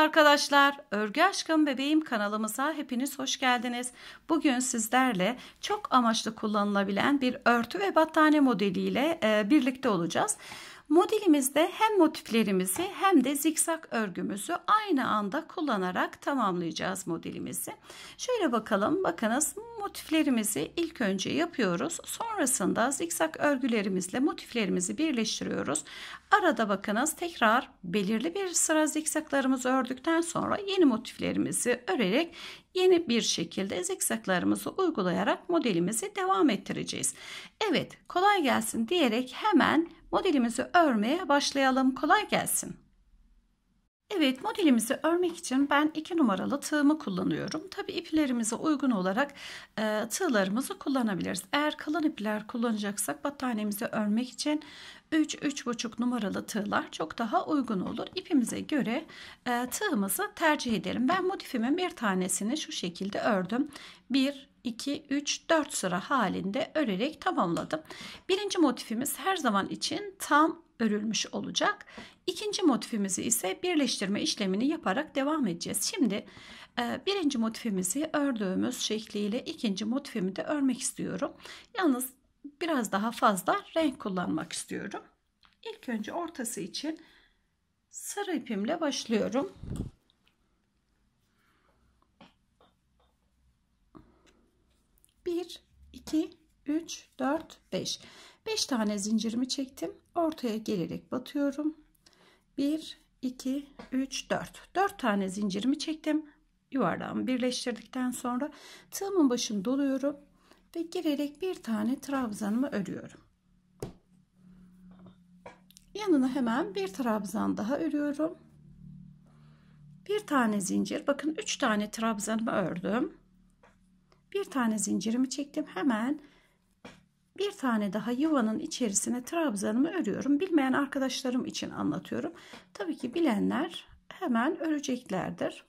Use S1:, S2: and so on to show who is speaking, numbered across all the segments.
S1: arkadaşlar, Örgü Aşkım Bebeğim kanalımıza hepiniz hoş geldiniz. Bugün sizlerle çok amaçlı kullanılabilen bir örtü ve battaniye modeliyle e, birlikte olacağız. Modelimizde hem motiflerimizi hem de zikzak örgümüzü aynı anda kullanarak tamamlayacağız modelimizi. Şöyle bakalım bakınız motiflerimizi ilk önce yapıyoruz. Sonrasında zikzak örgülerimizle motiflerimizi birleştiriyoruz. Arada bakınız tekrar belirli bir sıra zikzaklarımızı ördükten sonra yeni motiflerimizi örerek yeni bir şekilde zikzaklarımızı uygulayarak modelimizi devam ettireceğiz. Evet kolay gelsin diyerek hemen modelimizi örmeye başlayalım. Kolay gelsin. Evet modelimizi örmek için ben 2 numaralı tığımı kullanıyorum. Tabi iplerimize uygun olarak e, tığlarımızı kullanabiliriz. Eğer kalın ipler kullanacaksak battaniyemizi örmek için 3-3,5 numaralı tığlar çok daha uygun olur. İpimize göre e, tığımızı tercih edelim. Ben motifimin bir tanesini şu şekilde ördüm. 1, 2, 3, 4 sıra halinde örerek tamamladım. Birinci motifimiz her zaman için tam örülmüş olacak. İkinci motifimizi ise birleştirme işlemini yaparak devam edeceğiz. Şimdi e, birinci motifimizi ördüğümüz şekliyle ikinci motifimi de örmek istiyorum. Yalnız biraz daha fazla renk kullanmak istiyorum. İlk önce ortası için sarı ipimle başlıyorum. Bir, iki, üç, dört, beş. 5 tane zincirimi çektim. Ortaya gelerek batıyorum. 1 2 3 4. 4 tane zincirimi çektim. Yuvarlağımı birleştirdikten sonra tığımın başını doluyorum ve girerek bir tane trabzanımı örüyorum. Yanına hemen bir trabzan daha örüyorum. Bir tane zincir. Bakın 3 tane trabzanımı ördüm. Bir tane zincirimi çektim. Hemen bir tane daha yuvanın içerisine trabzanımı örüyorum. Bilmeyen arkadaşlarım için anlatıyorum. Tabii ki bilenler hemen öreceklerdir.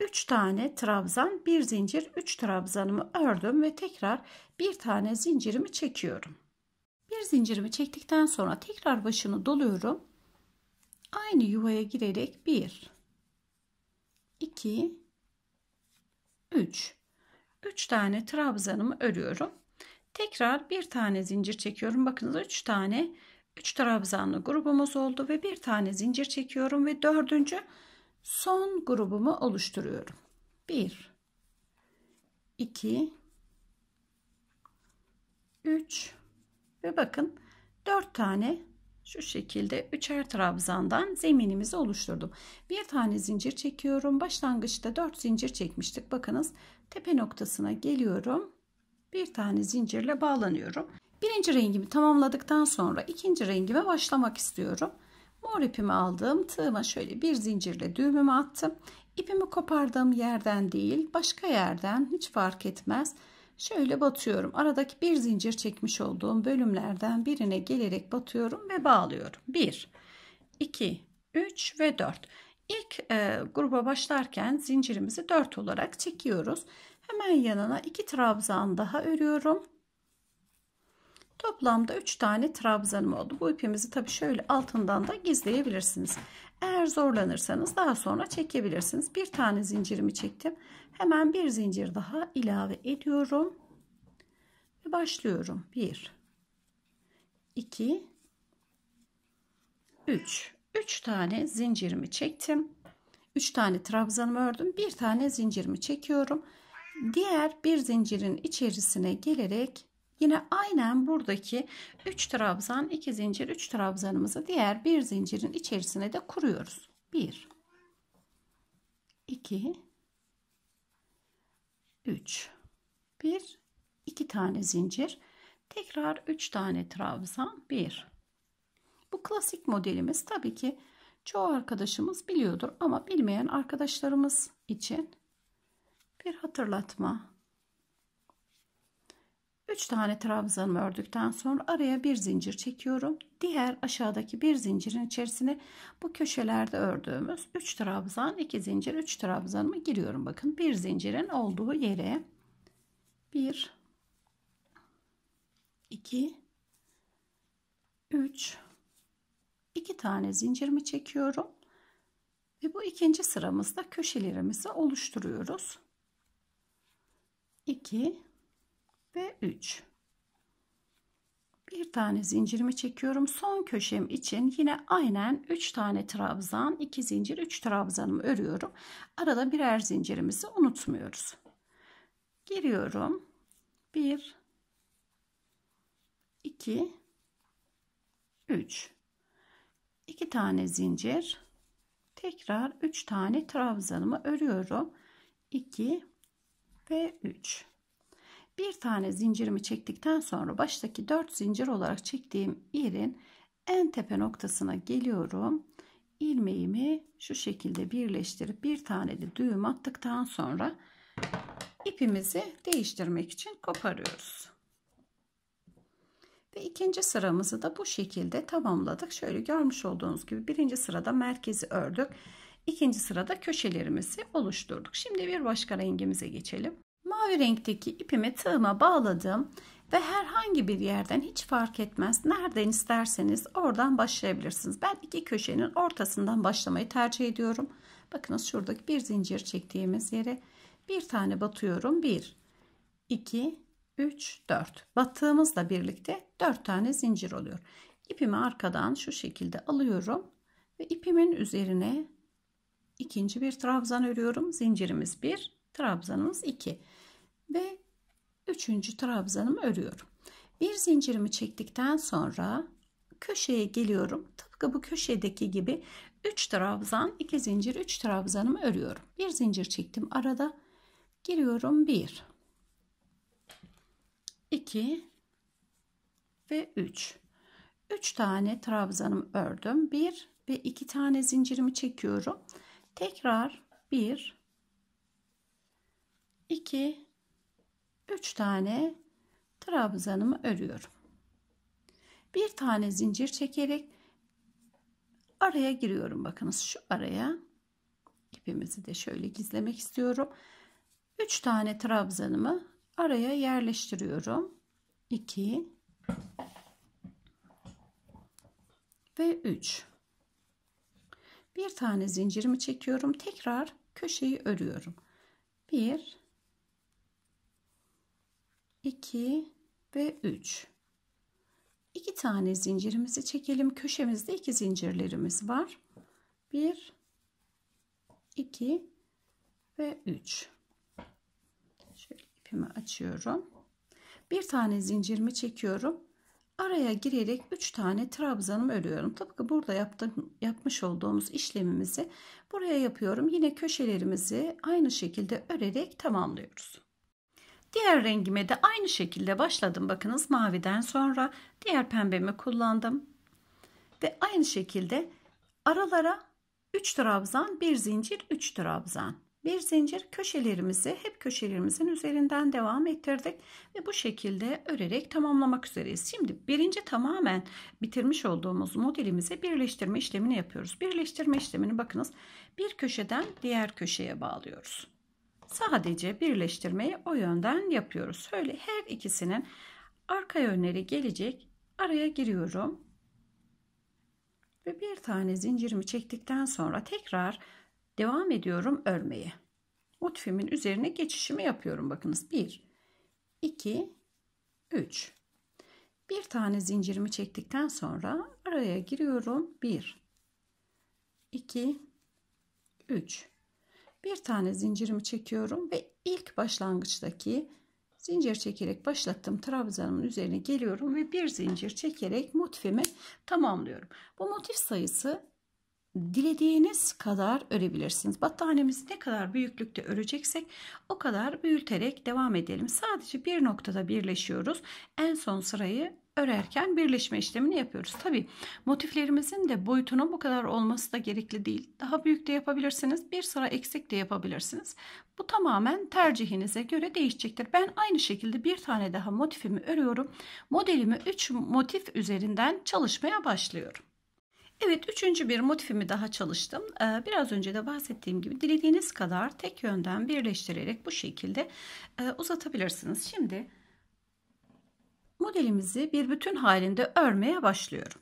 S1: 3 tane trabzan, bir zincir, 3 trabzanımı ördüm ve tekrar bir tane zincirimi çekiyorum. Bir zincirimi çektikten sonra tekrar başını doluyorum. Aynı yuvaya girerek 1 2 3 3 tane trabzanımı örüyorum. Tekrar bir tane zincir çekiyorum. Bakınız 3 tane 3 trabzanlı grubumuz oldu ve bir tane zincir çekiyorum ve dördüncü son grubumu oluşturuyorum. 1 2 3 ve bakın 4 tane şu şekilde üçer trabzandan zeminimizi oluşturdum. Bir tane zincir çekiyorum. Başlangıçta 4 zincir çekmiştik. Bakınız tepe noktasına geliyorum. Bir tane zincirle bağlanıyorum. Birinci rengimi tamamladıktan sonra ikinci rengime başlamak istiyorum. Mor ipimi aldım. Tığıma şöyle bir zincirle düğümümü attım. İpimi kopardığım yerden değil başka yerden hiç fark etmez. Şöyle batıyorum. Aradaki bir zincir çekmiş olduğum bölümlerden birine gelerek batıyorum ve bağlıyorum. 1, 2, 3 ve 4. İlk e, gruba başlarken zincirimizi 4 olarak çekiyoruz. Hemen yanına 2 trabzan daha örüyorum. Toplamda 3 tane trabzanım oldu. Bu ipimizi tabii şöyle altından da gizleyebilirsiniz. Eğer zorlanırsanız daha sonra çekebilirsiniz. Bir tane zincirimi çektim. Hemen bir zincir daha ilave ediyorum. Ve başlıyorum. 1 2 3 3 tane zincirimi çektim. 3 tane trabzanımı ördüm. Bir tane zincirimi çekiyorum. Diğer bir zincirin içerisine gelerek yine aynen buradaki 3 trabzan 2 zincir 3 trabzanımızı diğer bir zincirin içerisine de kuruyoruz. 1 2 3 1 2 tane zincir tekrar 3 tane trabzan 1 bu klasik modelimiz tabii ki çoğu arkadaşımız biliyordur ama bilmeyen arkadaşlarımız için bir hatırlatma. 3 tane trabzan ördükten sonra araya bir zincir çekiyorum. Diğer aşağıdaki bir zincirin içerisine bu köşelerde ördüğümüz 3 trabzan, 2 zincir, 3 trabzanıma giriyorum. Bakın bir zincirin olduğu yere 1 2 3 iki tane zincirimi çekiyorum. Ve bu ikinci sıramızda köşelerimizi oluşturuyoruz. 2 ve 3 bir tane zincirimi çekiyorum son köşem için yine aynen 3 tane trabzan 2 zincir 3 trabzanımı örüyorum arada birer zincirimizi unutmuyoruz giriyorum 1 2 3 2 tane zincir tekrar 3 tane trabzanımı örüyorum 2 ve 3 bir tane zincirimi çektikten sonra baştaki 4 zincir olarak çektiğim ilin en tepe noktasına geliyorum ilmeğimi şu şekilde birleştirip bir tane de düğüm attıktan sonra ipimizi değiştirmek için koparıyoruz ve ikinci sıramızı da bu şekilde tamamladık. Şöyle görmüş olduğunuz gibi birinci sırada merkezi ördük. İkinci sırada köşelerimizi oluşturduk. Şimdi bir başka rengimize geçelim. Mavi renkteki ipimi tığıma bağladım ve herhangi bir yerden hiç fark etmez. Nereden isterseniz oradan başlayabilirsiniz. Ben iki köşenin ortasından başlamayı tercih ediyorum. Bakınız şuradaki bir zincir çektiğimiz yere bir tane batıyorum. 1, 2, 3, 4. Battığımızla birlikte 4 tane zincir oluyor. İpimi arkadan şu şekilde alıyorum ve ipimin üzerine ikinci bir trabzan örüyorum. Zincirimiz 1, trabzanımız 2 ve üçüncü trabzanımı örüyorum. Bir zincirimi çektikten sonra köşeye geliyorum. Tıpkı bu köşedeki gibi 3 trabzan, 2 zincir, 3 trabzanımı örüyorum. Bir zincir çektim arada. Giriyorum 1 2 ve 3. 3 tane trabzanımı ördüm. 1 ve 2 tane zincirimi çekiyorum. Tekrar 1 2 3 tane trabzanımı örüyorum. Bir tane zincir çekerek araya giriyorum. Bakınız şu araya ipimizi de şöyle gizlemek istiyorum. 3 tane trabzanımı araya yerleştiriyorum. 2 ve 3. Bir tane zincirimi çekiyorum. Tekrar köşeyi örüyorum. 1 2 ve 3. 2 tane zincirimizi çekelim. Köşemizde iki zincirlerimiz var. 1 2 ve 3 ipimi açıyorum. Bir tane zincirimi çekiyorum. Araya girerek 3 tane trabzanımı örüyorum. Tıpkı burada yaptım, yapmış olduğumuz işlemimizi buraya yapıyorum. Yine köşelerimizi aynı şekilde örerek tamamlıyoruz. Diğer rengime de aynı şekilde başladım. Bakınız maviden sonra diğer pembemi kullandım. Ve aynı şekilde aralara 3 trabzan, 1 zincir, 3 trabzan bir zincir köşelerimizi hep köşelerimizin üzerinden devam ettirdik ve bu şekilde örerek tamamlamak üzereyiz. Şimdi birinci tamamen bitirmiş olduğumuz modelimize birleştirme işlemini yapıyoruz. Birleştirme işlemini bakınız bir köşeden diğer köşeye bağlıyoruz. Sadece birleştirmeyi o yönden yapıyoruz. Şöyle her ikisinin arka yönleri gelecek. Araya giriyorum. Ve bir tane zincirimi çektikten sonra tekrar Devam ediyorum örmeye. Motifimin üzerine geçişimi yapıyorum. Bakınız 1, 2, 3. Bir tane zincirimi çektikten sonra araya giriyorum. 1, 2, 3. Bir tane zincirimi çekiyorum ve ilk başlangıçtaki zincir çekerek başlattığım trabzanımın üzerine geliyorum ve bir zincir çekerek motifimi tamamlıyorum. Bu motif sayısı dilediğiniz kadar örebilirsiniz. Battaniyemizi ne kadar büyüklükte öreceksek o kadar büyüterek devam edelim. Sadece bir noktada birleşiyoruz. En son sırayı örerken birleşme işlemini yapıyoruz. Tabi motiflerimizin de boyutunun bu kadar olması da gerekli değil. Daha büyük de yapabilirsiniz. Bir sıra eksik de yapabilirsiniz. Bu tamamen tercihinize göre değişecektir. Ben aynı şekilde bir tane daha motifimi örüyorum. Modelimi 3 motif üzerinden çalışmaya başlıyorum. Evet üçüncü bir motifimi daha çalıştım. Ee, biraz önce de bahsettiğim gibi dilediğiniz kadar tek yönden birleştirerek bu şekilde e, uzatabilirsiniz. Şimdi modelimizi bir bütün halinde örmeye başlıyorum.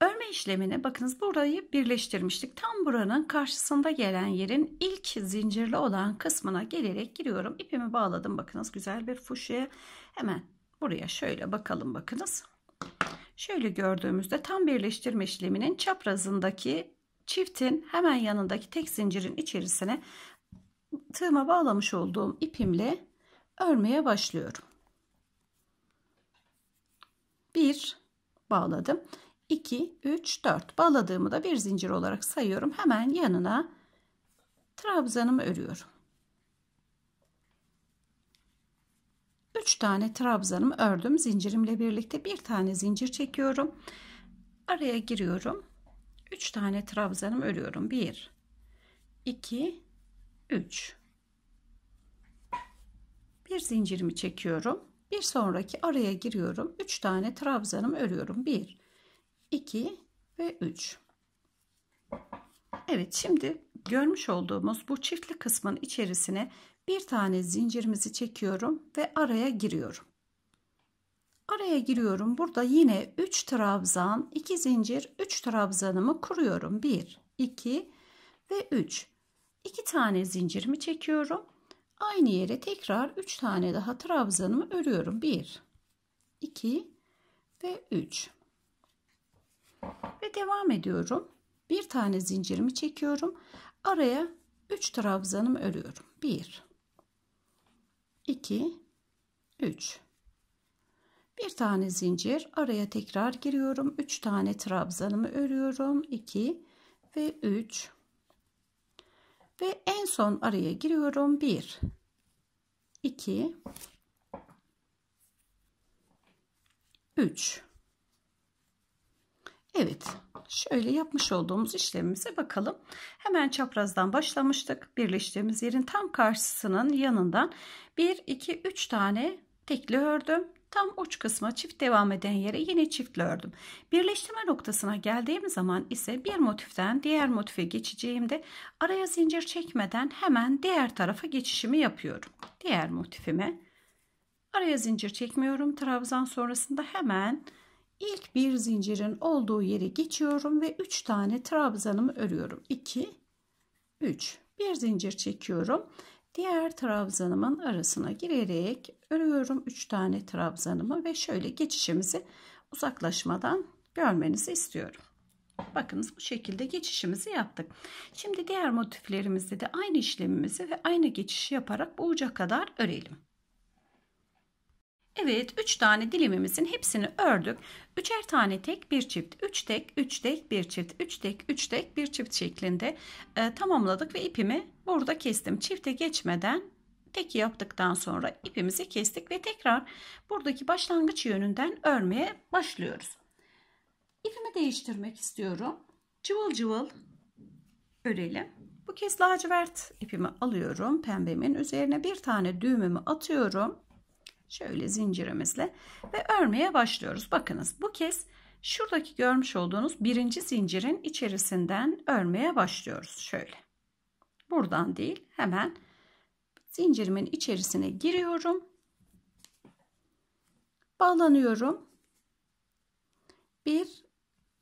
S1: Örme işlemini bakınız burayı birleştirmiştik. Tam buranın karşısında gelen yerin ilk zincirli olan kısmına gelerek giriyorum. İpimi bağladım bakınız güzel bir fuşya. Hemen buraya şöyle bakalım bakınız. Şöyle gördüğümüzde tam birleştirme işleminin çaprazındaki çiftin hemen yanındaki tek zincirin içerisine tığıma bağlamış olduğum ipimle örmeye başlıyorum. 1 bağladım. 2, 3, 4 bağladığımı da bir zincir olarak sayıyorum. Hemen yanına trabzanımı örüyorum. 3 tane trabzanımı ördüm zincirimle birlikte bir tane zincir çekiyorum araya giriyorum 3 tane trabzanımı örüyorum 1 2 3 bir zincirimi çekiyorum bir sonraki araya giriyorum 3 tane trabzanımı örüyorum 1 2 ve 3 Evet şimdi görmüş olduğumuz bu çiftli kısmın içerisine bir tane zincirimizi çekiyorum ve araya giriyorum. Araya giriyorum. Burada yine 3 trabzan, 2 zincir, 3 trabzanımı kuruyorum. 1, 2 ve 3. 2 tane zincirimi çekiyorum. Aynı yere tekrar 3 tane daha trabzanımı örüyorum. 1, 2 ve 3. Ve devam ediyorum. Bir tane zincirimi çekiyorum. Araya 3 trabzanımı örüyorum. 1 2 3 bir tane zincir araya tekrar giriyorum 3 tane trabzanımı örüyorum 2 ve 3 ve en son araya giriyorum 1 2 3 Evet şöyle yapmış olduğumuz işlemimize bakalım. Hemen çaprazdan başlamıştık. Birleştiğimiz yerin tam karşısının yanından 1, 2, 3 tane tekli ördüm. Tam uç kısma çift devam eden yere yine çiftli ördüm. Birleştirme noktasına geldiğim zaman ise bir motiften diğer motife geçeceğimde araya zincir çekmeden hemen diğer tarafa geçişimi yapıyorum. Diğer motifime araya zincir çekmiyorum. Trabzan sonrasında hemen ilk bir zincirin olduğu yere geçiyorum ve 3 tane trabzanımı örüyorum 2 3 bir zincir çekiyorum diğer trabzanımın arasına girerek örüyorum 3 tane trabzanımı ve şöyle geçişimizi uzaklaşmadan görmenizi istiyorum Bakınız bu şekilde geçişimizi yaptık. Şimdi diğer motiflerimizde de aynı işlemimizi ve aynı geçişi yaparak bu uca kadar örelim. Evet 3 tane dilimimizin hepsini ördük. Üçer tane tek bir çift, 3 tek, 3 tek, bir çift, 3 tek, 3 tek, bir çift şeklinde e, tamamladık ve ipimi burada kestim. Çifte geçmeden tek yaptıktan sonra ipimizi kestik ve tekrar buradaki başlangıç yönünden örmeye başlıyoruz. İpimi değiştirmek istiyorum. Cıvıl cıvıl örelim. Bu kez lacivert ipimi alıyorum pembemin üzerine bir tane düğümümü atıyorum Şöyle zincirimizle ve örmeye başlıyoruz. Bakınız bu kez şuradaki görmüş olduğunuz birinci zincirin içerisinden örmeye başlıyoruz. Şöyle buradan değil hemen zincirimin içerisine giriyorum. Bağlanıyorum. 1,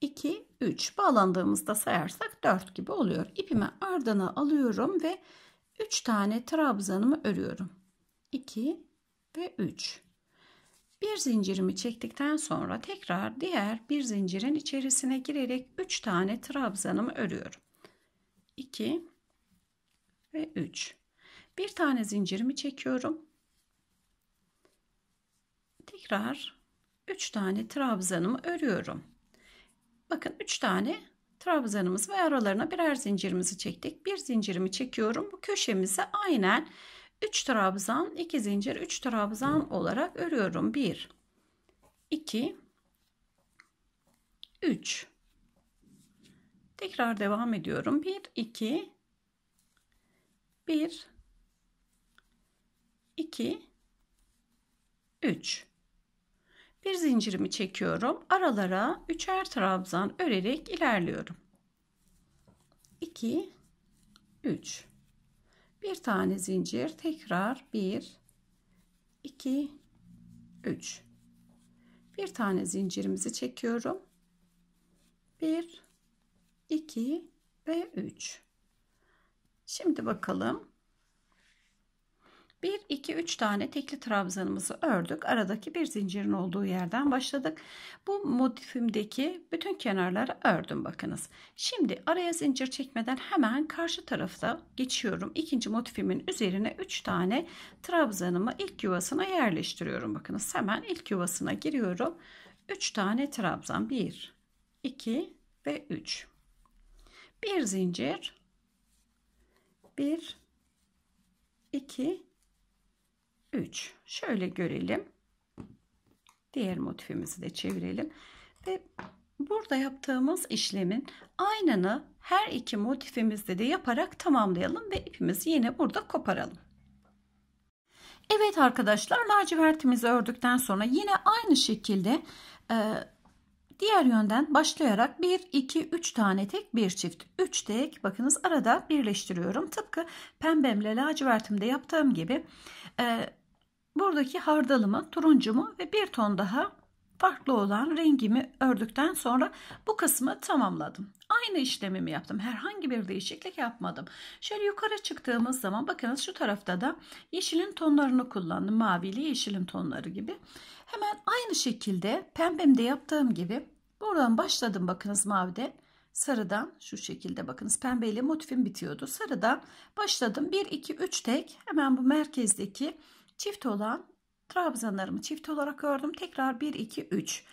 S1: 2, 3 bağlandığımızda sayarsak 4 gibi oluyor. İpimi ardına alıyorum ve 3 tane trabzanımı örüyorum. 2, ve 3. Bir zincirimi çektikten sonra tekrar diğer bir zincirin içerisine girerek 3 tane trabzanımı örüyorum. 2 ve 3. Bir tane zincirimi çekiyorum. Tekrar 3 tane trabzanımı örüyorum. Bakın 3 tane trabzanımız ve aralarına birer zincirimizi çektik. Bir zincirimi çekiyorum. Bu köşemize aynen 3 trabzan, 2 zincir, 3 trabzan olarak örüyorum. 1 2 3 Tekrar devam ediyorum. 1 2 1 2 3 Bir zincirimi çekiyorum. Aralara üçer trabzan örerek ilerliyorum. 2 3 bir tane zincir tekrar 1 2 3 bir tane zincirimizi çekiyorum 1 2 ve 3 şimdi bakalım 1, 2, 3 tane tekli trabzanımızı ördük. Aradaki bir zincirin olduğu yerden başladık. Bu motifimdeki bütün kenarları ördüm bakınız. Şimdi araya zincir çekmeden hemen karşı tarafta geçiyorum. İkinci motifimin üzerine 3 tane trabzanımı ilk yuvasına yerleştiriyorum. Bakınız hemen ilk yuvasına giriyorum. 3 tane trabzan. 1, 2 ve 3. Bir zincir. 1, 2 3. Şöyle görelim. Diğer motifimizi de çevirelim. Ve burada yaptığımız işlemin aynını her iki motifimizde de yaparak tamamlayalım ve ipimizi yine burada koparalım. Evet arkadaşlar lacivertimizi ördükten sonra yine aynı şekilde e, diğer yönden başlayarak 1 2 3 tane tek bir çift 3 tek bakınız arada birleştiriyorum tıpkı pembemle lacivertimde yaptığım gibi e, Buradaki hardalımı, turuncumu ve bir ton daha farklı olan rengimi ördükten sonra bu kısmı tamamladım. Aynı işlemimi yaptım. Herhangi bir değişiklik yapmadım. Şöyle yukarı çıktığımız zaman bakınız şu tarafta da yeşilin tonlarını kullandım. Mavili yeşilin tonları gibi. Hemen aynı şekilde pembemde yaptığım gibi buradan başladım bakınız mavide. Sarıdan şu şekilde bakınız pembeyle motifim bitiyordu. Sarıdan başladım. 1, 2, 3 tek hemen bu merkezdeki çift olan trabzanlarımı çift olarak ördüm. Tekrar 1, 2, 3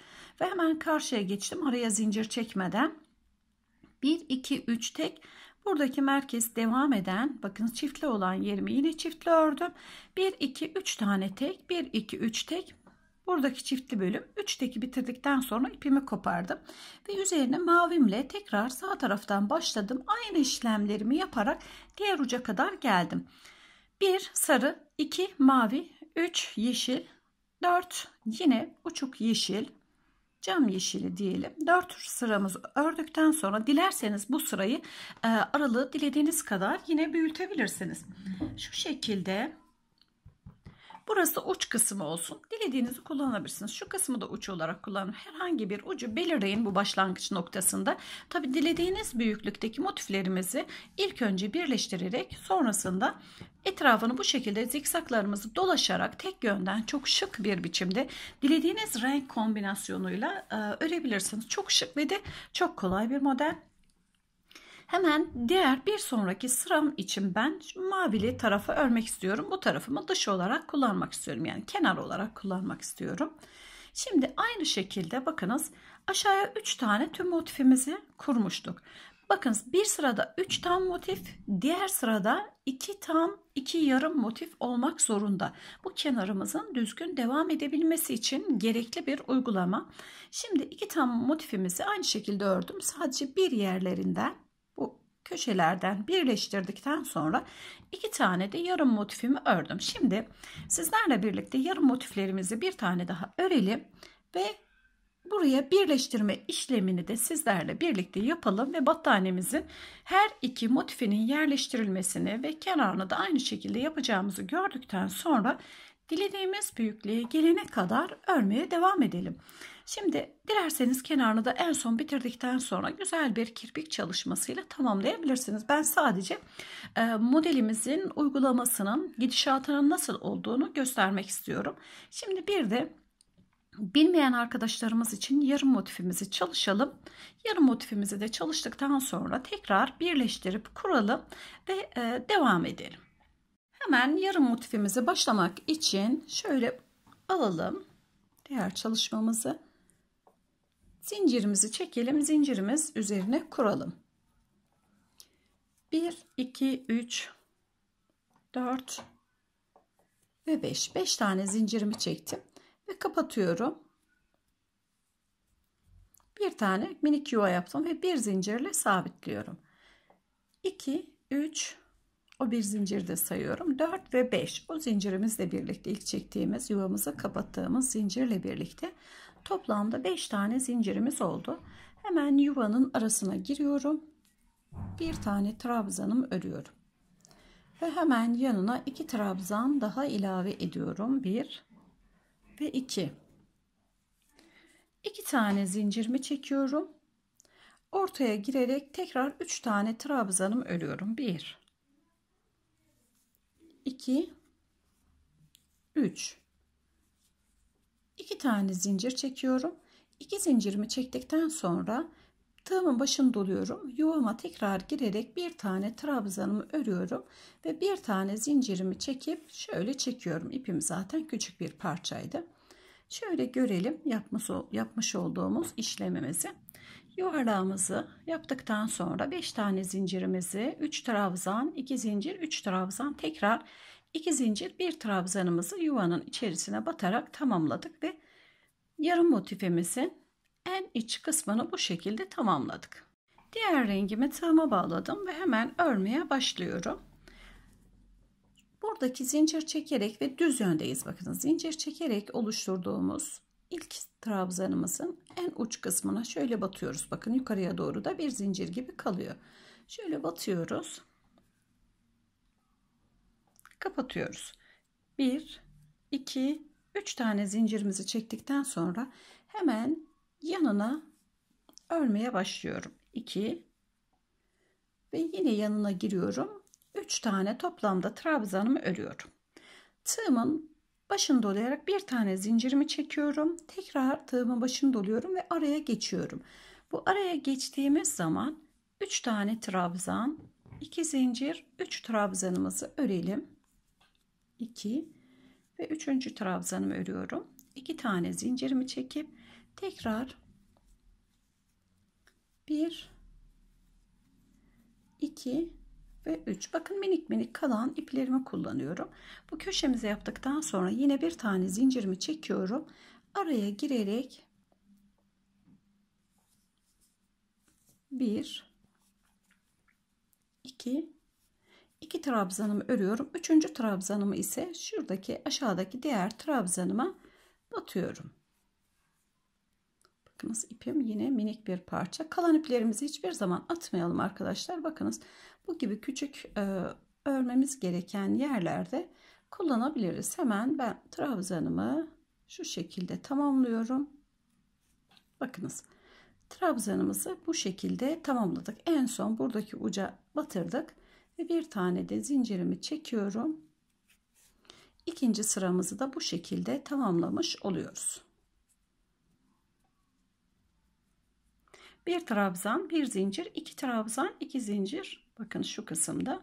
S1: ve hemen karşıya geçtim araya zincir çekmeden. 1, 2, 3 tek buradaki merkez devam eden bakın çiftli olan yerimi yine çiftli ördüm. 1, 2, 3 tane tek 1, 2, 3 tek buradaki çiftli bölüm 3 teki bitirdikten sonra ipimi kopardım. Ve üzerine mavimle tekrar sağ taraftan başladım. Aynı işlemlerimi yaparak diğer uca kadar geldim. 1 sarı, 2 mavi, 3 yeşil, 4 yine uçuk yeşil, cam yeşili diyelim. 4 sıramızı ördükten sonra dilerseniz bu sırayı e, aralığı dilediğiniz kadar yine büyütebilirsiniz. Şu şekilde Burası uç kısmı olsun. Dilediğinizi kullanabilirsiniz. Şu kısmı da uç olarak kullanın. Herhangi bir ucu belirleyin bu başlangıç noktasında. Tabi dilediğiniz büyüklükteki motiflerimizi ilk önce birleştirerek sonrasında etrafını bu şekilde zikzaklarımızı dolaşarak tek yönden çok şık bir biçimde dilediğiniz renk kombinasyonuyla e, örebilirsiniz. Çok şık ve de çok kolay bir model. Hemen diğer bir sonraki sıram için ben mavili tarafı örmek istiyorum. Bu tarafımı dış olarak kullanmak istiyorum. Yani kenar olarak kullanmak istiyorum. Şimdi aynı şekilde bakınız aşağıya 3 tane tüm motifimizi kurmuştuk. Bakınız bir sırada 3 tam motif, diğer sırada 2 tam, 2 yarım motif olmak zorunda. Bu kenarımızın düzgün devam edebilmesi için gerekli bir uygulama. Şimdi 2 tam motifimizi aynı şekilde ördüm. Sadece bir yerlerinden köşelerden birleştirdikten sonra iki tane de yarım motifimi ördüm. Şimdi sizlerle birlikte yarım motiflerimizi bir tane daha örelim ve buraya birleştirme işlemini de sizlerle birlikte yapalım ve battaniyemizin her iki motifinin yerleştirilmesini ve kenarını da aynı şekilde yapacağımızı gördükten sonra dilediğimiz büyüklüğe gelene kadar örmeye devam edelim. Şimdi dilerseniz kenarını da en son bitirdikten sonra güzel bir kirpik çalışmasıyla tamamlayabilirsiniz. Ben sadece e, modelimizin uygulamasının gidişatının nasıl olduğunu göstermek istiyorum. Şimdi bir de Bilmeyen arkadaşlarımız için yarım motifimizi çalışalım. Yarım motifimizi de çalıştıktan sonra tekrar birleştirip kuralım ve e, devam edelim. Hemen yarım motifimizi başlamak için şöyle alalım diğer çalışmamızı. Zincirimizi çekelim. Zincirimiz üzerine kuralım. 1, 2, 3, 4 ve 5. 5 tane zincirimi çektim ve kapatıyorum. Bir tane minik yuva yaptım ve bir zincirle sabitliyorum. 2, 3, o bir zincirde sayıyorum. 4 ve 5 o zincirimizle birlikte ilk çektiğimiz yuvamızı kapattığımız zincirle birlikte Toplamda 5 tane zincirimiz oldu. Hemen yuvanın arasına giriyorum. Bir tane trabzanım örüyorum. Ve hemen yanına iki trabzan daha ilave ediyorum. 1 ve 2. 2 tane zincirimi çekiyorum. Ortaya girerek tekrar 3 tane trabzanım örüyorum. 1 2 3 2 tane zincir çekiyorum. 2 zincirimi çektikten sonra tığımın başını doluyorum. Yuvama tekrar girerek bir tane trabzanımı örüyorum ve bir tane zincirimi çekip şöyle çekiyorum. İpim zaten küçük bir parçaydı. Şöyle görelim yapmış, yapmış olduğumuz işlemimizi. Yuvarlağımızı yaptıktan sonra 5 tane zincirimizi 3 trabzan, 2 zincir, 3 trabzan tekrar 2 zincir bir trabzanımızı yuvanın içerisine batarak tamamladık ve yarım motifimizin en iç kısmını bu şekilde tamamladık. Diğer rengimi tığıma bağladım ve hemen örmeye başlıyorum. Buradaki zincir çekerek ve düz yöndeyiz. Bakın zincir çekerek oluşturduğumuz ilk trabzanımızın en uç kısmına şöyle batıyoruz. Bakın yukarıya doğru da bir zincir gibi kalıyor. Şöyle batıyoruz kapatıyoruz. 1 2 3 tane zincirimizi çektikten sonra hemen yanına örmeye başlıyorum. 2 ve yine yanına giriyorum. 3 tane toplamda trabzanımı örüyorum. Tığımın başını dolayarak bir tane zincirimi çekiyorum. Tekrar tığımın başını doluyorum ve araya geçiyorum. Bu araya geçtiğimiz zaman 3 tane trabzan, 2 zincir, 3 trabzanımızı örelim. 2 ve üçüncü trabzanımı örüyorum. 2 tane zincirimi çekip tekrar 1 2 ve 3 bakın minik minik kalan iplerimi kullanıyorum bu köşemizi yaptıktan sonra yine bir tane zincirimi çekiyorum araya girerek 1 2 2 trabzanımı örüyorum. 3. trabzanımı ise şuradaki aşağıdaki diğer trabzanıma batıyorum. Bakınız ipim yine minik bir parça. Kalan iplerimizi hiçbir zaman atmayalım arkadaşlar. Bakınız bu gibi küçük e, örmemiz gereken yerlerde kullanabiliriz. Hemen ben trabzanımı şu şekilde tamamlıyorum. Bakınız trabzanımızı bu şekilde tamamladık. En son buradaki uca batırdık ve bir tane de zincirimi çekiyorum. İkinci sıramızı da bu şekilde tamamlamış oluyoruz. Bir trabzan, bir zincir, iki trabzan, iki zincir. Bakın şu kısımda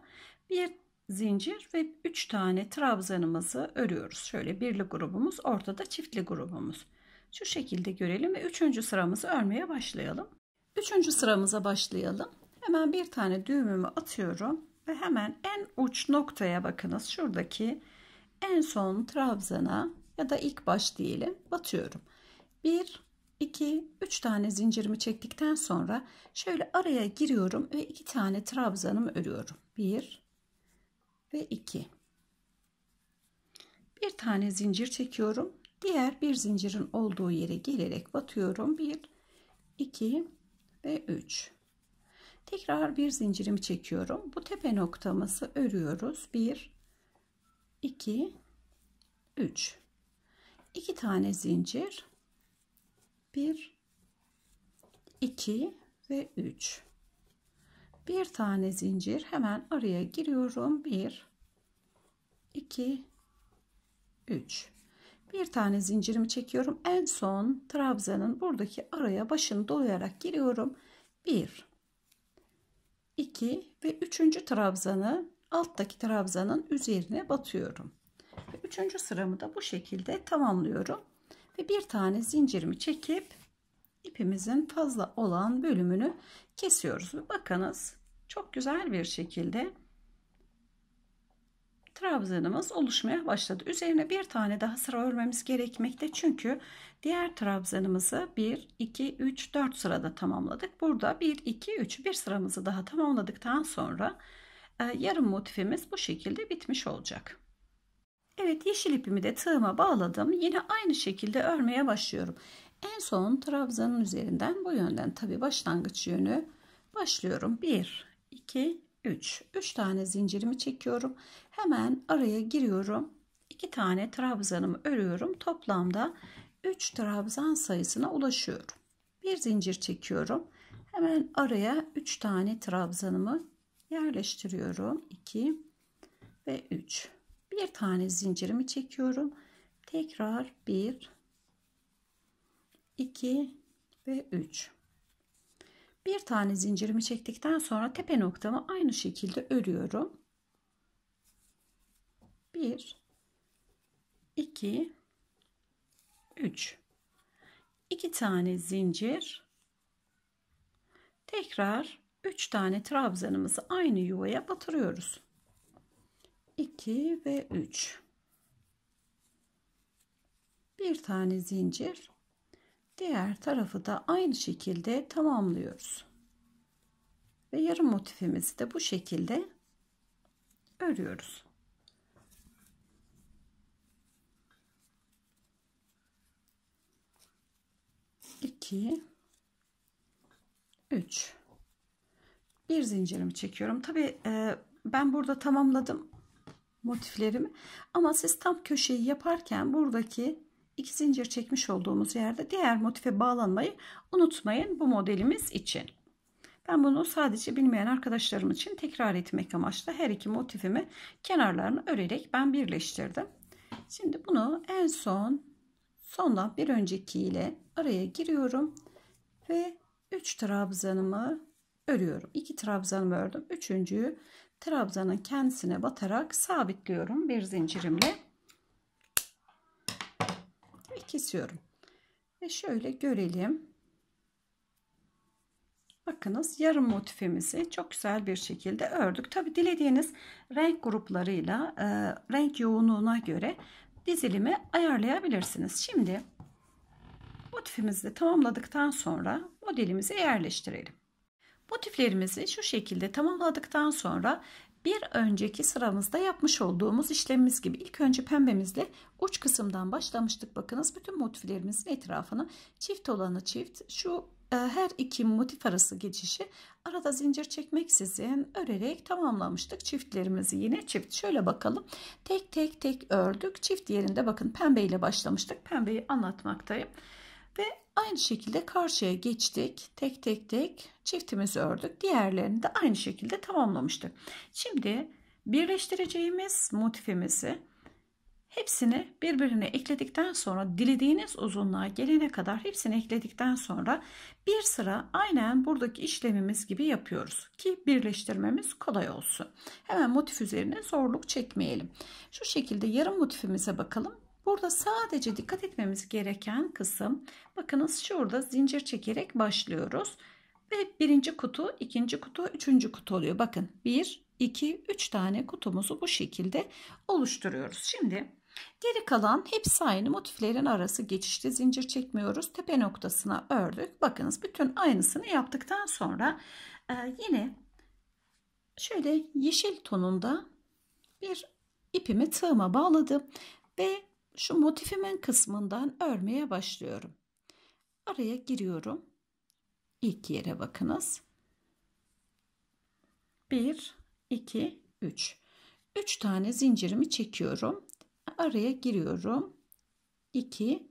S1: bir zincir ve üç tane trabzanımızı örüyoruz. Şöyle birli grubumuz, ortada çiftli grubumuz. Şu şekilde görelim ve üçüncü sıramızı örmeye başlayalım. Üçüncü sıramıza başlayalım. Hemen bir tane düğümümü atıyorum ve hemen en uç noktaya bakınız. Şuradaki en son trabzana ya da ilk baş diyelim batıyorum. 1 2 3 tane zincirimi çektikten sonra şöyle araya giriyorum ve 2 tane trabzanımı örüyorum. 1 ve 2. Bir tane zincir çekiyorum. Diğer bir zincirin olduğu yere gelerek batıyorum. 1 2 ve 3 tekrar bir zincirimi çekiyorum bu tepe noktamızı örüyoruz 1 2 3 2 tane zincir 1 2 ve 3 bir tane zincir hemen araya giriyorum 1 2 3 bir tane zincirimi çekiyorum en son trabzanın buradaki araya başını dolayarak giriyorum 1 2 ve 3. trabzanı alttaki trabzanın üzerine batıyorum. Ve 3. sıramı da bu şekilde tamamlıyorum. Ve bir tane zincirimi çekip ipimizin fazla olan bölümünü kesiyoruz. Bakınız çok güzel bir şekilde trabzanımız oluşmaya başladı. Üzerine bir tane daha sıra örmemiz gerekmekte. Çünkü diğer trabzanımızı 1, 2, 3, 4 sırada tamamladık. Burada 1, 2, 3 bir sıramızı daha tamamladıktan sonra e, yarım motifimiz bu şekilde bitmiş olacak. Evet yeşil ipimi de tığıma bağladım. Yine aynı şekilde örmeye başlıyorum. En son trabzanın üzerinden bu yönden tabi başlangıç yönü başlıyorum. 1, 2, 3. 3 tane zincirimi çekiyorum. Hemen araya giriyorum. 2 tane trabzanımı örüyorum. Toplamda 3 trabzan sayısına ulaşıyorum. Bir zincir çekiyorum. Hemen araya 3 tane trabzanımı yerleştiriyorum. 2 ve 3. Bir tane zincirimi çekiyorum. Tekrar 1 2 ve 3. Bir tane zincirimi çektikten sonra tepe noktamı aynı şekilde örüyorum. 1 2 3 2 tane zincir tekrar 3 tane trabzanımızı aynı yuvaya batırıyoruz. 2 ve 3 bir tane zincir diğer tarafı da aynı şekilde tamamlıyoruz. Ve yarım motifimizi de bu şekilde örüyoruz. İki, üç. Bir zincirimi çekiyorum. Tabii e, ben burada tamamladım motiflerimi. Ama siz tam köşeyi yaparken buradaki iki zincir çekmiş olduğumuz yerde diğer motife bağlanmayı unutmayın bu modelimiz için. Ben bunu sadece bilmeyen arkadaşlarım için tekrar etmek amaçlı her iki motifimi kenarlarını örerek ben birleştirdim. Şimdi bunu en son sondan bir önceki ile araya giriyorum ve 3 trabzanımı örüyorum. 2 trabzanımı ördüm. Üçüncüyü trabzanın kendisine batarak sabitliyorum bir zincirimle kesiyorum. Ve şöyle görelim. Bakınız yarım motifimizi çok güzel bir şekilde ördük. Tabi dilediğiniz renk gruplarıyla e, renk yoğunluğuna göre dizilimi ayarlayabilirsiniz. Şimdi motifimizi tamamladıktan sonra modelimizi yerleştirelim. Motiflerimizi şu şekilde tamamladıktan sonra bir önceki sıramızda yapmış olduğumuz işlemimiz gibi ilk önce pembemizle uç kısımdan başlamıştık. Bakınız bütün motiflerimizin etrafını çift olanı çift şu e, her iki motif arası geçişi arada zincir çekmeksizin örerek tamamlamıştık çiftlerimizi yine çift şöyle bakalım tek tek tek ördük çift yerinde bakın pembe ile başlamıştık pembeyi anlatmaktayım ve Aynı şekilde karşıya geçtik. Tek tek tek çiftimizi ördük. Diğerlerini de aynı şekilde tamamlamıştık. Şimdi birleştireceğimiz motifimizi hepsini birbirine ekledikten sonra dilediğiniz uzunluğa gelene kadar hepsini ekledikten sonra bir sıra aynen buradaki işlemimiz gibi yapıyoruz ki birleştirmemiz kolay olsun. Hemen motif üzerine zorluk çekmeyelim. Şu şekilde yarım motifimize bakalım. Burada sadece dikkat etmemiz gereken kısım bakınız şurada zincir çekerek başlıyoruz. Ve birinci kutu, ikinci kutu, üçüncü kutu oluyor. Bakın bir, iki, üç tane kutumuzu bu şekilde oluşturuyoruz. Şimdi geri kalan hepsi aynı motiflerin arası geçişte zincir çekmiyoruz. Tepe noktasına ördük. Bakınız bütün aynısını yaptıktan sonra e, yine şöyle yeşil tonunda bir ipimi tığıma bağladım ve şu motifimin kısmından örmeye başlıyorum. Araya giriyorum. İlk yere bakınız. 1, 2, 3. 3 tane zincirimi çekiyorum. Araya giriyorum. 2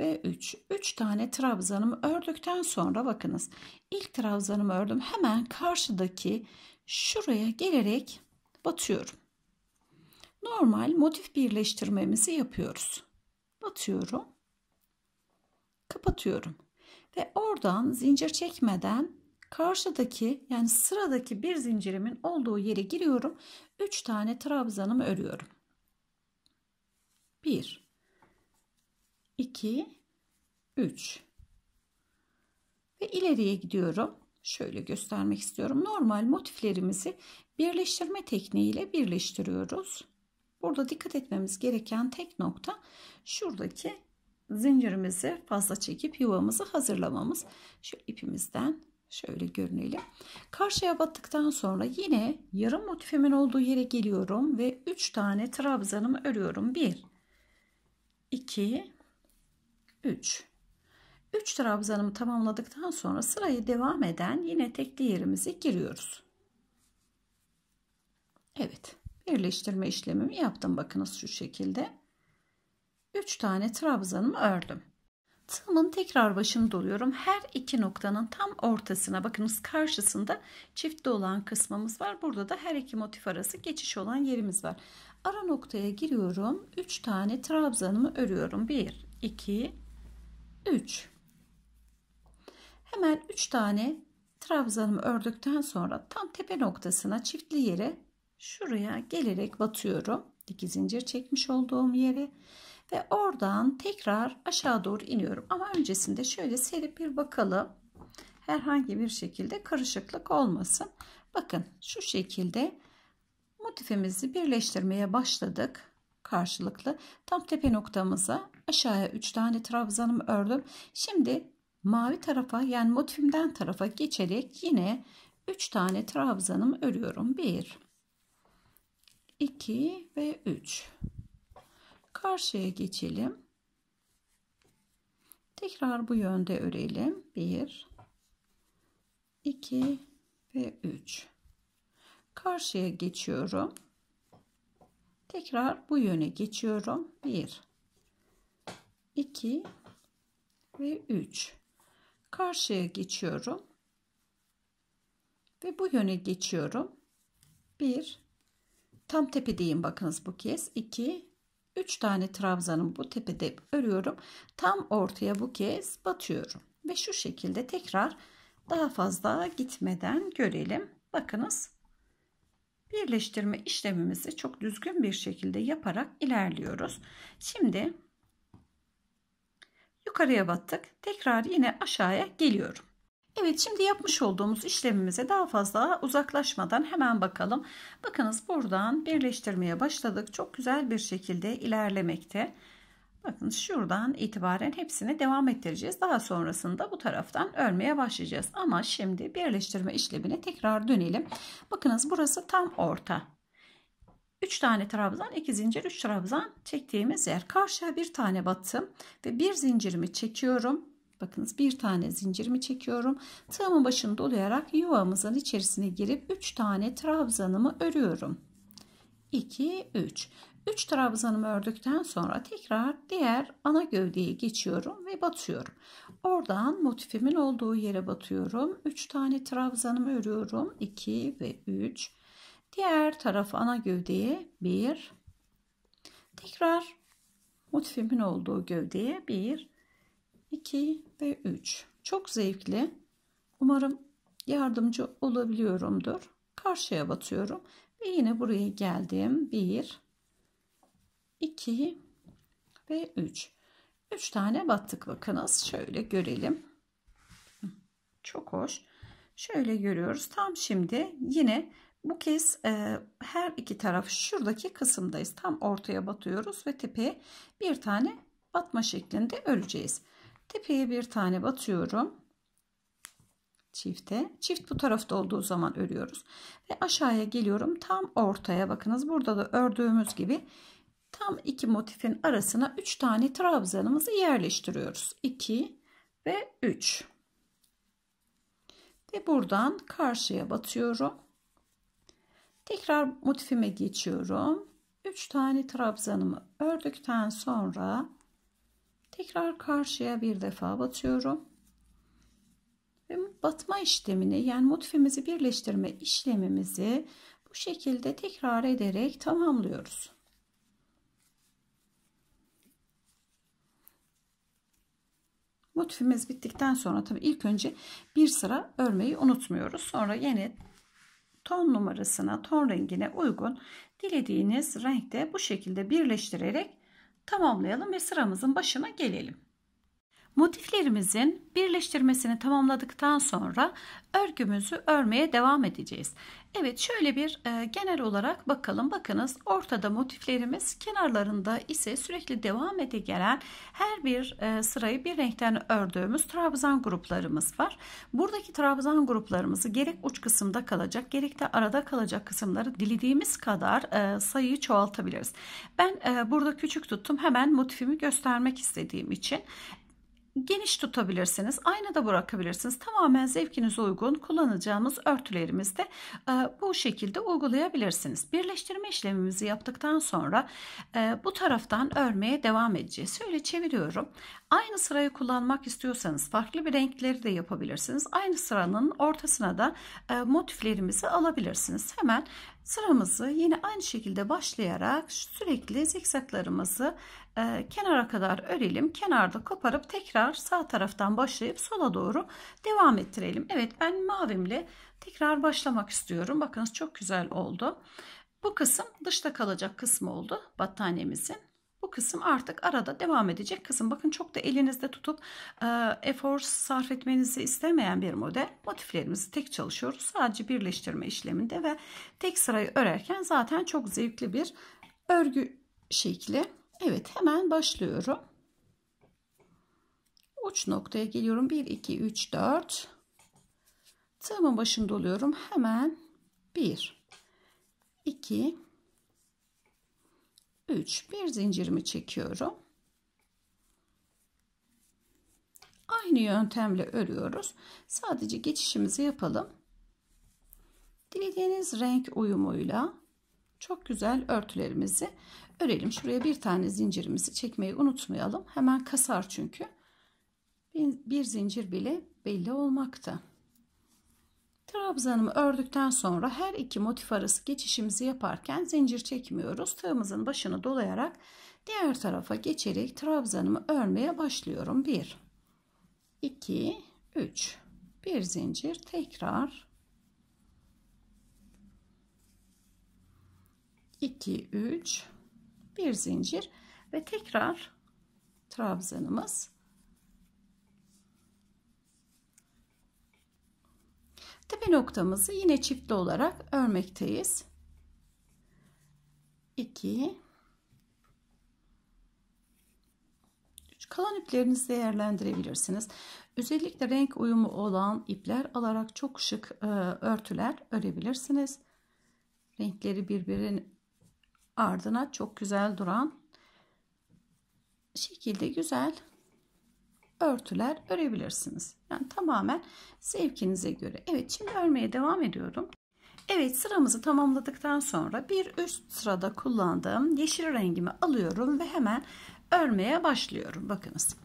S1: ve 3. 3 tane trabzanımı ördükten sonra bakınız. İlk trabzanımı ördüm. Hemen karşıdaki şuraya gelerek batıyorum normal motif birleştirmemizi yapıyoruz. Batıyorum. Kapatıyorum. Ve oradan zincir çekmeden karşıdaki yani sıradaki bir zincirimin olduğu yere giriyorum. 3 tane trabzanımı örüyorum. 1 2 3 ve ileriye gidiyorum. Şöyle göstermek istiyorum. Normal motiflerimizi birleştirme tekniğiyle birleştiriyoruz. Burada dikkat etmemiz gereken tek nokta şuradaki zincirimizi fazla çekip yuvamızı hazırlamamız. Şu ipimizden şöyle görünelim. Karşıya battıktan sonra yine yarım motifimin olduğu yere geliyorum ve 3 tane trabzanımı örüyorum. 1 2 3 3 trabzanımı tamamladıktan sonra sırayı devam eden yine tekli yerimize giriyoruz. Evet birleştirme işlemimi yaptım. Bakınız şu şekilde. 3 tane trabzanımı ördüm. Tığımın tekrar başını doluyorum. Her iki noktanın tam ortasına bakınız karşısında çiftli olan kısmımız var. Burada da her iki motif arası geçiş olan yerimiz var. Ara noktaya giriyorum. 3 tane trabzanımı örüyorum. 1, 2, 3. Hemen 3 tane trabzanımı ördükten sonra tam tepe noktasına çiftli yere şuraya gelerek batıyorum. 2 zincir çekmiş olduğum yere ve oradan tekrar aşağı doğru iniyorum. Ama öncesinde şöyle serip bir bakalım. Herhangi bir şekilde karışıklık olmasın. Bakın şu şekilde motifimizi birleştirmeye başladık karşılıklı tam tepe noktamıza aşağıya 3 tane trabzanım ördüm. Şimdi mavi tarafa yani motifimden tarafa geçerek yine 3 tane trabzanım örüyorum. 1 2 ve 3. Karşıya geçelim. Tekrar bu yönde örelim. 1 2 ve 3. Karşıya geçiyorum. Tekrar bu yöne geçiyorum. 1 2 ve 3. Karşıya geçiyorum. Ve bu yöne geçiyorum. 1 Tam tepedeyim bakınız bu kez. 2, 3 tane trabzanım bu tepede örüyorum. Tam ortaya bu kez batıyorum. Ve şu şekilde tekrar daha fazla gitmeden görelim. Bakınız birleştirme işlemimizi çok düzgün bir şekilde yaparak ilerliyoruz. Şimdi yukarıya battık. Tekrar yine aşağıya geliyorum. Evet şimdi yapmış olduğumuz işlemimize daha fazla uzaklaşmadan hemen bakalım. Bakınız buradan birleştirmeye başladık. Çok güzel bir şekilde ilerlemekte. Bakın şuradan itibaren hepsini devam ettireceğiz. Daha sonrasında bu taraftan örmeye başlayacağız. Ama şimdi birleştirme işlemine tekrar dönelim. Bakınız burası tam orta. 3 tane trabzan 2 zincir 3 trabzan çektiğimiz yer karşıya bir tane batım ve bir zincirimi çekiyorum Bakınız bir tane zincirimi çekiyorum. Tığımın başını dolayarak yuvamızın içerisine girip 3 tane trabzanımı örüyorum. 2, 3. 3 trabzanımı ördükten sonra tekrar diğer ana gövdeye geçiyorum ve batıyorum. Oradan motifimin olduğu yere batıyorum. 3 tane trabzanımı örüyorum. 2 ve 3. Diğer tarafı ana gövdeye 1. Tekrar motifimin olduğu gövdeye 1, 2 ve 3. Çok zevkli. Umarım yardımcı olabiliyorumdur. Karşıya batıyorum ve yine buraya geldim. 1 2 ve 3. 3 tane battık bakınız. Şöyle görelim. Çok hoş. Şöyle görüyoruz. Tam şimdi yine bu kez e, her iki taraf şuradaki kısımdayız. Tam ortaya batıyoruz ve tepeye bir tane batma şeklinde öreceğiz. Tepeye bir tane batıyorum. Çifte. Çift bu tarafta olduğu zaman örüyoruz. Ve aşağıya geliyorum. Tam ortaya bakınız. Burada da ördüğümüz gibi tam iki motifin arasına 3 tane trabzanımızı yerleştiriyoruz. 2 ve 3. Ve buradan karşıya batıyorum. Tekrar motifime geçiyorum. 3 tane trabzanımı ördükten sonra tekrar karşıya bir defa batıyorum ve batma işlemini yani motifimizi birleştirme işlemimizi bu şekilde tekrar ederek tamamlıyoruz. Motifimiz bittikten sonra tabii ilk önce bir sıra örmeyi unutmuyoruz. Sonra yeni ton numarasına, ton rengine uygun dilediğiniz renkte bu şekilde birleştirerek tamamlayalım ve sıramızın başına gelelim. Motiflerimizin birleştirmesini tamamladıktan sonra örgümüzü örmeye devam edeceğiz. Evet şöyle bir e, genel olarak bakalım. Bakınız ortada motiflerimiz kenarlarında ise sürekli devam ede gelen her bir e, sırayı bir renkten ördüğümüz trabzan gruplarımız var. Buradaki trabzan gruplarımızı gerek uç kısımda kalacak gerek de arada kalacak kısımları dilediğimiz kadar e, sayıyı çoğaltabiliriz. Ben e, burada küçük tuttum hemen motifimi göstermek istediğim için geniş tutabilirsiniz. da bırakabilirsiniz. Tamamen zevkinize uygun kullanacağımız örtülerimiz de e, bu şekilde uygulayabilirsiniz. Birleştirme işlemimizi yaptıktan sonra e, bu taraftan örmeye devam edeceğiz. Şöyle çeviriyorum. Aynı sırayı kullanmak istiyorsanız farklı bir renkleri de yapabilirsiniz. Aynı sıranın ortasına da e, motiflerimizi alabilirsiniz. Hemen Sıramızı yine aynı şekilde başlayarak sürekli zikzaklarımızı e, kenara kadar örelim. Kenarda koparıp tekrar sağ taraftan başlayıp sola doğru devam ettirelim. Evet ben mavimle tekrar başlamak istiyorum. Bakınız çok güzel oldu. Bu kısım dışta kalacak kısmı oldu battaniyemizin kısım artık arada devam edecek kısım. Bakın çok da elinizde tutup e, efor sarf etmenizi istemeyen bir model. Motiflerimizi tek çalışıyoruz. Sadece birleştirme işleminde ve tek sırayı örerken zaten çok zevkli bir örgü şekli. Evet hemen başlıyorum. Uç noktaya geliyorum. 1, 2, 3, 4. Tığımın başında oluyorum. Hemen 1, 2, 3 bir zincirimi çekiyorum aynı yöntemle örüyoruz sadece geçişimizi yapalım dilediğiniz renk uyumuyla çok güzel örtülerimizi örelim şuraya bir tane zincirimizi çekmeyi unutmayalım hemen kasar çünkü bir, bir zincir bile belli olmakta Trabzanımı ördükten sonra her iki motif arası geçişimizi yaparken zincir çekmiyoruz. Tığımızın başını dolayarak diğer tarafa geçerek trabzanımı örmeye başlıyorum. 1 2 3 bir zincir tekrar 2 3 bir zincir ve tekrar trabzanımız Tepe noktamızı yine çiftli olarak örmekteyiz. 2 3 Kalan iplerinizi değerlendirebilirsiniz. Özellikle renk uyumu olan ipler alarak çok şık e, örtüler örebilirsiniz. Renkleri birbirinin ardına çok güzel duran şekilde güzel örtüler örebilirsiniz. Yani tamamen zevkinize göre. Evet şimdi örmeye devam ediyorum. Evet sıramızı tamamladıktan sonra bir üst sırada kullandığım yeşil rengimi alıyorum ve hemen örmeye başlıyorum. Bakınız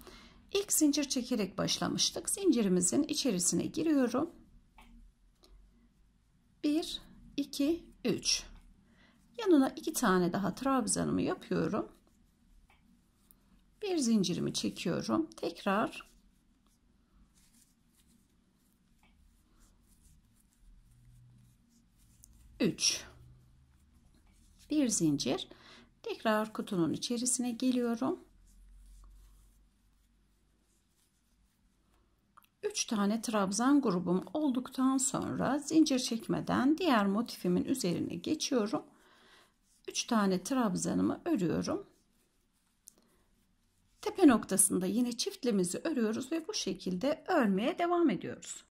S1: ilk zincir çekerek başlamıştık. Zincirimizin içerisine giriyorum. 1, 2, 3. Yanına iki tane daha trabzanımı yapıyorum. Bir zincirimi çekiyorum. Tekrar 3 bir zincir tekrar kutunun içerisine geliyorum 3 tane trabzan grubum olduktan sonra zincir çekmeden diğer motifimin üzerine geçiyorum 3 tane trabzanımı örüyorum tepe noktasında yine çiftliğimizi örüyoruz ve bu şekilde örmeye devam ediyoruz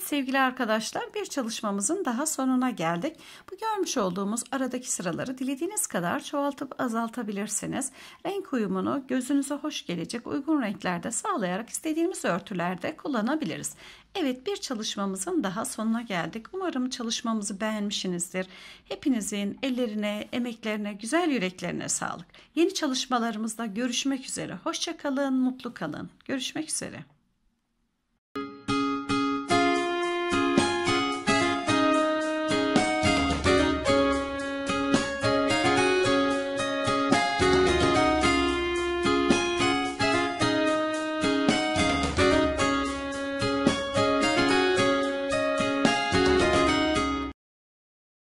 S1: Evet sevgili arkadaşlar bir çalışmamızın daha sonuna geldik. Bu görmüş olduğumuz aradaki sıraları dilediğiniz kadar çoğaltıp azaltabilirsiniz. Renk uyumunu gözünüze hoş gelecek uygun renklerde sağlayarak istediğimiz örtülerde kullanabiliriz. Evet bir çalışmamızın daha sonuna geldik. Umarım çalışmamızı beğenmişsinizdir. Hepinizin ellerine, emeklerine, güzel yüreklerine sağlık. Yeni çalışmalarımızda görüşmek üzere. Hoşçakalın, mutlu kalın. Görüşmek üzere.